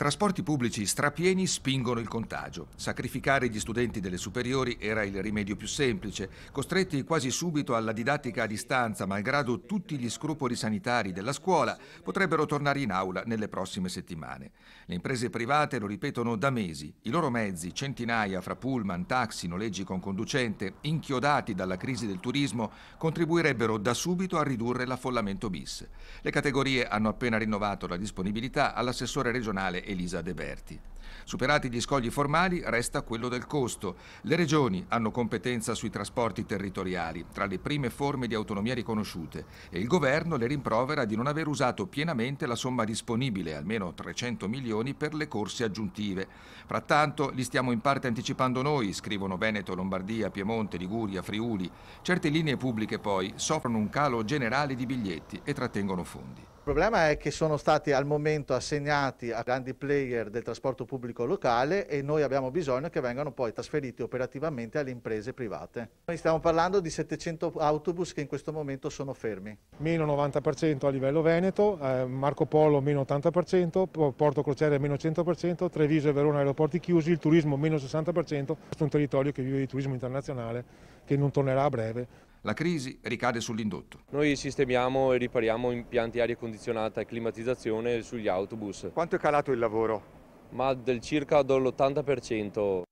Trasporti pubblici strapieni spingono il contagio. Sacrificare gli studenti delle superiori era il rimedio più semplice. Costretti quasi subito alla didattica a distanza, malgrado tutti gli scrupoli sanitari della scuola, potrebbero tornare in aula nelle prossime settimane. Le imprese private lo ripetono da mesi. I loro mezzi, centinaia fra pullman, taxi, noleggi con conducente, inchiodati dalla crisi del turismo, contribuirebbero da subito a ridurre l'affollamento bis. Le categorie hanno appena rinnovato la disponibilità all'assessore regionale Elisa De Berti. Superati gli scogli formali resta quello del costo. Le regioni hanno competenza sui trasporti territoriali, tra le prime forme di autonomia riconosciute, e il governo le rimprovera di non aver usato pienamente la somma disponibile, almeno 300 milioni, per le corse aggiuntive. Frattanto li stiamo in parte anticipando noi, scrivono Veneto, Lombardia, Piemonte, Liguria, Friuli. Certe linee pubbliche poi soffrono un calo generale di biglietti e trattengono fondi. Il problema è che sono stati al momento assegnati a grandi player del trasporto pubblico pubblico locale e noi abbiamo bisogno che vengano poi trasferiti operativamente alle imprese private. Noi stiamo parlando di 700 autobus che in questo momento sono fermi. Meno 90% a livello Veneto, eh, Marco Polo meno 80%, Porto Crociere meno 100%, Treviso e Verona aeroporti chiusi, il turismo meno 60%, questo è un territorio che vive di turismo internazionale che non tornerà a breve. La crisi ricade sull'indotto. Noi sistemiamo e ripariamo impianti aria condizionata e climatizzazione sugli autobus. Quanto è calato il lavoro? ma del circa dell'80%.